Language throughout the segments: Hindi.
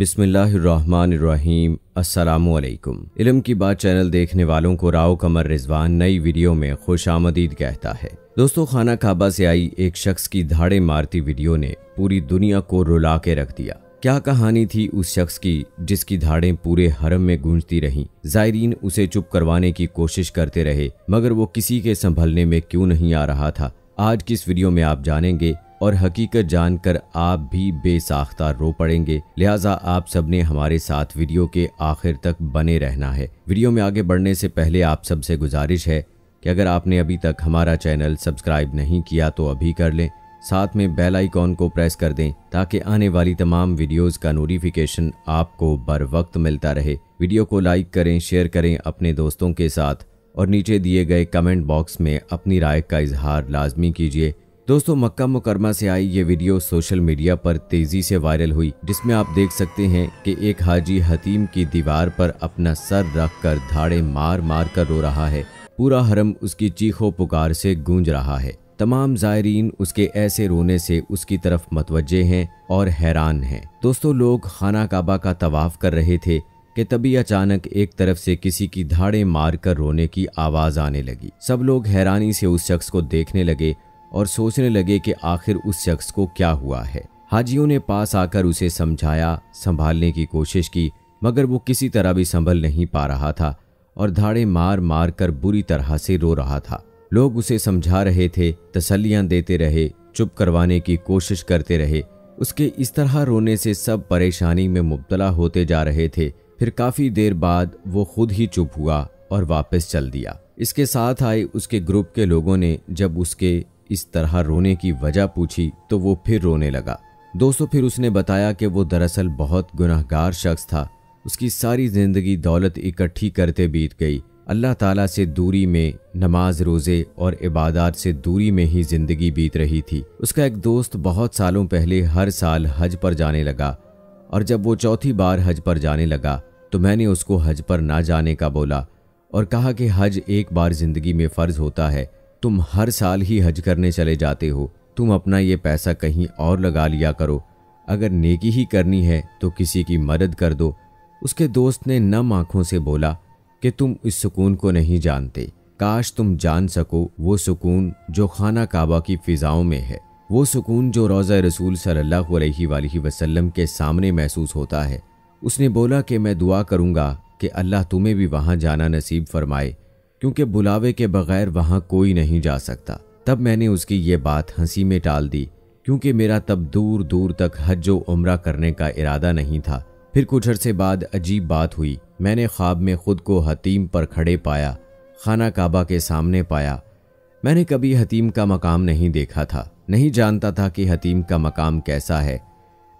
बिस्मिल्लाहिर्रहमानिर्रहीम अस्सलामुअलैकुम इलम की बात चैनल देखने वालों को राव कमर रिजवान नई वीडियो में खुश आमदीद कहता है दोस्तों खाना काबा से आई एक शख्स की धाड़े मारती वीडियो ने पूरी दुनिया को रुला के रख दिया क्या कहानी थी उस शख्स की जिसकी धाड़ें पूरे हरम में गूंजती रहीं जायरीन उसे चुप करवाने की कोशिश करते रहे मगर वो किसी के संभलने में क्यों नहीं आ रहा था आज की इस वीडियो में आप जानेंगे और हकीकत जानकर आप भी बेसाख्ता रो पड़ेंगे लिहाजा आप सबने हमारे साथ वीडियो के आखिर तक बने रहना है वीडियो में आगे बढ़ने से पहले आप सबसे गुजारिश है कि अगर आपने अभी तक हमारा चैनल सब्सक्राइब नहीं किया तो अभी कर लें साथ में बेल आइकॉन को प्रेस कर दें ताकि आने वाली तमाम वीडियोस का नोटिफिकेशन आपको बर वक्त मिलता रहे वीडियो को लाइक करें शेयर करें अपने दोस्तों के साथ और नीचे दिए गए कमेंट बॉक्स में अपनी राय का इजहार लाजमी कीजिए दोस्तों मक्का मुकरमा से आई ये वीडियो सोशल मीडिया पर तेजी से वायरल हुई जिसमें आप देख सकते हैं कि एक हाजी हतीम की दीवार पर अपना सर रख कर धाड़े मार मार कर रो रहा है पूरा हरम उसकी चीखों पुकार से गूंज रहा है तमाम जायरीन उसके ऐसे रोने से उसकी तरफ मतवजे हैं और हैरान हैं दोस्तों लोग खाना काबा का तवाफ कर रहे थे कि तभी अचानक एक तरफ से किसी की धाड़े मार कर रोने की आवाज आने लगी सब लोग हैरानी से उस शख्स को देखने लगे और सोचने लगे कि आखिर उस शख्स को क्या हुआ है हाजियों ने पास आकर उसे समझाया संभालने की कोशिश की मगर वो किसी तरह भी संभल नहीं पा रहा था और धाड़े मार मार कर बुरी तरह से रो रहा था लोग उसे समझा रहे थे तसलियां देते रहे चुप करवाने की कोशिश करते रहे उसके इस तरह रोने से सब परेशानी में मुबतला होते जा रहे थे फिर काफ़ी देर बाद वो खुद ही चुप हुआ और वापस चल दिया इसके साथ आए उसके ग्रुप के लोगों ने जब उसके इस तरह रोने की वजह पूछी तो वो फिर रोने लगा दोस्तों फिर उसने बताया कि वो दरअसल बहुत गुनाहगार शख्स था उसकी सारी ज़िंदगी दौलत इकट्ठी करते बीत गई अल्लाह ताला से दूरी में नमाज रोज़े और इबादत से दूरी में ही ज़िंदगी बीत रही थी उसका एक दोस्त बहुत सालों पहले हर साल हज पर जाने लगा और जब वो चौथी बार हज पर जाने लगा तो मैंने उसको हज पर ना जाने का बोला और कहा कि हज एक बार ज़िंदगी में फ़र्ज़ होता है तुम हर साल ही हज करने चले जाते हो तुम अपना ये पैसा कहीं और लगा लिया करो अगर नेकी ही करनी है तो किसी की मदद कर दो उसके दोस्त ने नम आंखों से बोला कि तुम इस सुकून को नहीं जानते काश तुम जान सको वो सुकून जो खाना काबा की फ़िज़ाओं में है वो सुकून जो रोज़ा रसूल सल्लल्लाहु अलैहि वसल्लम के सामने महसूस होता है उसने बोला कि मैं दुआ करूँगा कि अल्लाह तुम्हें भी वहाँ जाना नसीब फरमाए क्योंकि बुलावे के बगैर वहाँ कोई नहीं जा सकता तब मैंने उसकी ये बात हंसी में टाल दी क्योंकि मेरा तब दूर दूर तक हज उम्र करने का इरादा नहीं था फिर कुछ अरसे बाद अजीब बात हुई मैंने ख्वाब में खुद को हतीम पर खड़े पाया खाना काबा के सामने पाया मैंने कभी हतीम का मकाम नहीं देखा था नहीं जानता था कि हतीम का मकाम कैसा है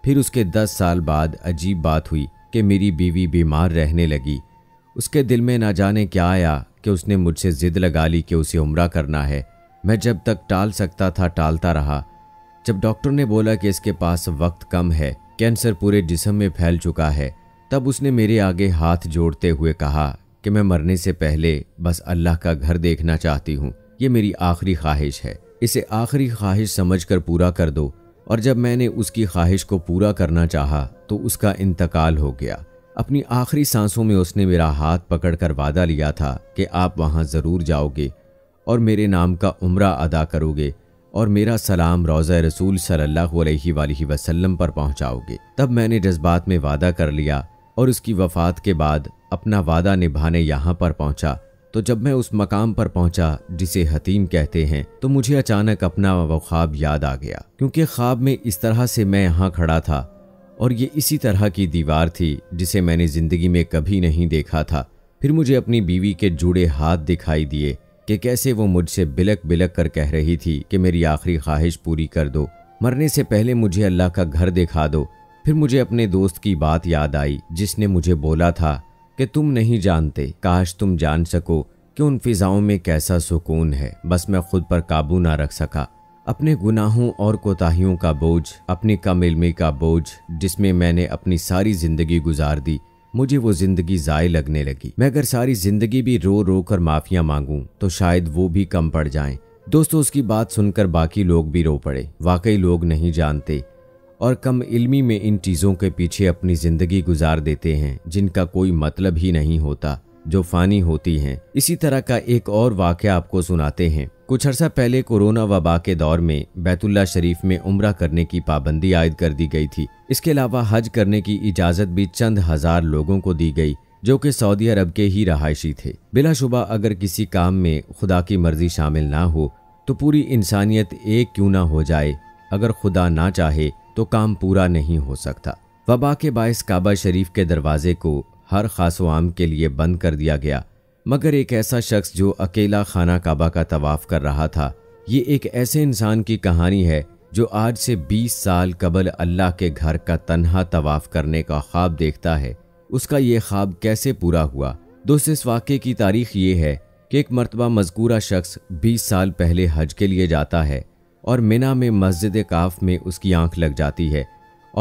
फिर उसके दस साल बाद अजीब बात हुई कि मेरी बीवी बीमार रहने लगी उसके दिल में ना जाने क्या आया कि उसने मुझसे जिद लगा ली कि उसे उम्र करना है मैं जब तक टाल सकता था टालता रहा जब डॉक्टर ने बोला कि इसके पास वक्त कम है कैंसर पूरे जिसम में फैल चुका है तब उसने मेरे आगे हाथ जोड़ते हुए कहा कि मैं मरने से पहले बस अल्लाह का घर देखना चाहती हूँ ये मेरी आखिरी ख्वाहिश है इसे आखिरी ख्वाहिश समझ कर पूरा कर दो और जब मैंने उसकी ख्वाहिश को पूरा करना चाहा तो उसका इंतकाल हो गया अपनी आखिरी सांसों में उसने मेरा हाथ पकड़कर वादा लिया था कि आप वहाँ ज़रूर जाओगे और मेरे नाम का उम्र अदा करोगे और मेरा सलाम रोज़ रसूल सल्लल्लाहु अलैहि वसल्लम पर पहुंचाओगे तब मैंने जज्बात में वादा कर लिया और उसकी वफात के बाद अपना वादा निभाने यहाँ पर पहुँचा तो जब मैं उस मकाम पर पहुंचा जिसे हतीम कहते हैं तो मुझे अचानक अपना वो ख्वाब याद आ गया क्योंकि ख्वाब में इस तरह से मैं यहाँ खड़ा था और ये इसी तरह की दीवार थी जिसे मैंने जिंदगी में कभी नहीं देखा था फिर मुझे अपनी बीवी के जुड़े हाथ दिखाई दिए कि कैसे वो मुझसे बिलक बिलक कर कह रही थी कि मेरी आखिरी ख्वाहिश पूरी कर दो मरने से पहले मुझे अल्लाह का घर दिखा दो फिर मुझे अपने दोस्त की बात याद आई जिसने मुझे बोला था कि तुम नहीं जानते काश तुम जान सको कि उन फिजाओं में कैसा सुकून है बस मैं खुद पर काबू ना रख सका अपने गुनाहों और कोताहियों का बोझ अपने कम इलमी का बोझ जिसमें मैंने अपनी सारी ज़िंदगी गुजार दी मुझे वो ज़िंदगी ज़ाय लगने लगी मैं अगर सारी ज़िंदगी भी रो रो कर माफिया मांगूँ तो शायद वो भी कम पड़ जाए दोस्तों उसकी बात सुनकर बाकी लोग भी रो पड़े वाकई लोग नहीं जानते और कम इल्मी में इन चीज़ों के पीछे अपनी ज़िंदगी गुजार देते हैं जिनका कोई मतलब ही नहीं होता जो फ़ानी होती हैं इसी तरह का एक और वाक़ आपको सुनाते हैं कुछ अरसा पहले कोरोना वबा के दौर में बैतुल्ला शरीफ में उम्र करने की पाबंदी आयद कर दी गई थी इसके अलावा हज करने की इजाज़त भी चंद हजार लोगों को दी गई जो कि सऊदी अरब के ही रहायशी थे बिलाशुबा अगर किसी काम में खुदा की मर्जी शामिल ना हो तो पूरी इंसानियत एक क्यों ना हो जाए अगर खुदा ना चाहे तो काम पूरा नहीं हो सकता वबा के बायस काबा शरीफ के दरवाजे को हर खास आम के लिए बंद कर दिया गया मगर एक ऐसा शख्स जो अकेला खाना काबा का तवाफ कर रहा था ये एक ऐसे इंसान की कहानी है जो आज से 20 साल कबल अल्लाह के घर का तनहा तवाफ करने का ख्वाब देखता है उसका ये ख्वाब कैसे पूरा हुआ दोस्त इस वाक़े की तारीख ये है कि एक मरतबा मजकूरा शख्स 20 साल पहले हज के लिए जाता है और मिना में मस्जिद काफ में उसकी आंख लग जाती है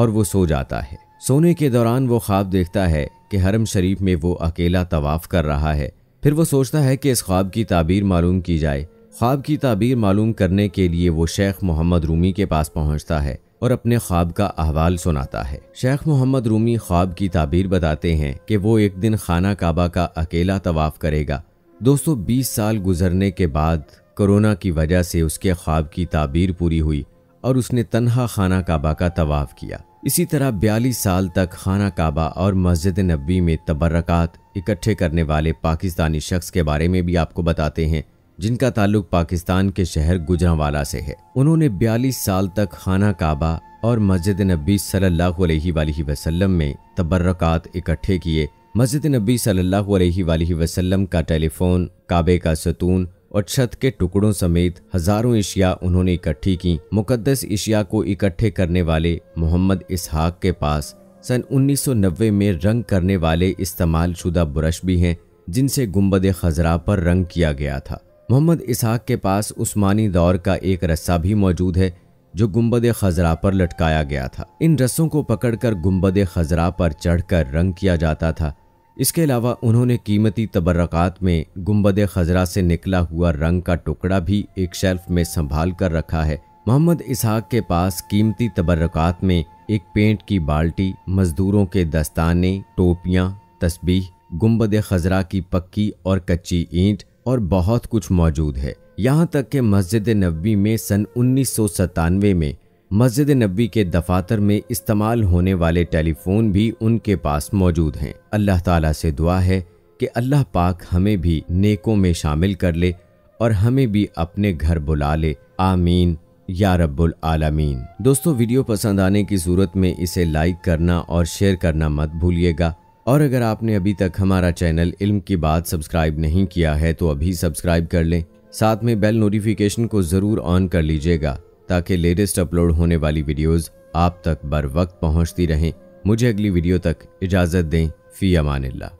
और वो सो जाता है सोने के दौरान वो ख्वाब देखता है कि हरम शरीफ में वो अकेला तवाफ़ कर रहा है फिर वो सोचता है कि इस ख्वाब की ताबीर मालूम की जाए ख्वाब की ताबीर मालूम करने के लिए वो शेख मोहम्मद रूमी के पास पहुंचता है और अपने ख्वाब का अहवाल सुनाता है शेख मोहम्मद रूमी ख्वाब की ताबीर बताते हैं कि वो एक दिन खाना काबा का अकेला तवाफ़ करेगा दोस्तों बीस साल गुजरने के बाद कोरोना की वजह से उसके ख्वाब की ताबीर पूरी हुई और उसने तनहा खाना काबा का तवाफ़ किया इसी तरह बयालीस साल तक खाना काबा और मस्जिद नबी में तबरक़ात इकट्ठे करने वाले पाकिस्तानी शख्स के बारे में भी आपको बताते हैं जिनका ताल्लुक पाकिस्तान के शहर गुजरावाला से है उन्होंने बयालीस साल तक खाना काबा और मस्जिद नबी सल्लल्लाहु अलैहि सल्ला वसल्लम में तबरक़ात इकट्ठे किए मस्जिद नबी सल्लल्लाहु अलैहि वसल्लम का टेलीफोन काबे का सतून और छत के टुकड़ों समेत हजारों इशिया उन्होंने इकट्ठी की मुकदस इशिया को इकट्ठे करने वाले मोहम्मद इसहाक के पास सन 1990 में रंग करने वाले इस्तेमाल शुदा ब्रश भी हैं जिनसे गुम्बद खजरा पर रंग किया गया था मोहम्मद इसहाक के पास उस्मानी दौर का एक रस्सा भी मौजूद है जो गुम्बद खजरा पर लटकाया गया था इन रस्सों को पकड़कर गुम्बद खजरा पर चढ़कर रंग किया जाता था इसके अलावा उन्होंने कीमती तबर्रक़ात में गुम्बद खजरा से निकला हुआ रंग का टुकड़ा भी एक शेल्फ में संभाल कर रखा है मोहम्मद इसहाक के पास कीमती तबर्रक़ात में एक पेंट की बाल्टी मज़दूरों के दस्ताने टोपियाँ तस्बीह गुम्बद खजरा की पक्की और कच्ची ईंट और बहुत कुछ मौजूद है यहाँ तक कि मस्जिद नबी में सन उन्नीस में मस्जिद नबी के दफातर में इस्तेमाल होने वाले टेलीफोन भी उनके पास मौजूद हैं अल्लाह ताला से दुआ है कि अल्लाह पाक हमें भी नेकों में शामिल कर ले और हमें भी अपने घर बुला ले आमीन या रब्बुल आलमीन दोस्तों वीडियो पसंद आने की सूरत में इसे लाइक करना और शेयर करना मत भूलिएगा और अगर आपने अभी तक हमारा चैनल इल्म की बात सब्सक्राइब नहीं किया है तो अभी सब्सक्राइब कर लें साथ में बेल नोटिफिकेशन को ज़रूर ऑन कर लीजिएगा ताकि लेटेस्ट अपलोड होने वाली वीडियोस आप तक बर वक्त पहुंचती रहें मुझे अगली वीडियो तक इजाज़त दें फ़ी अमान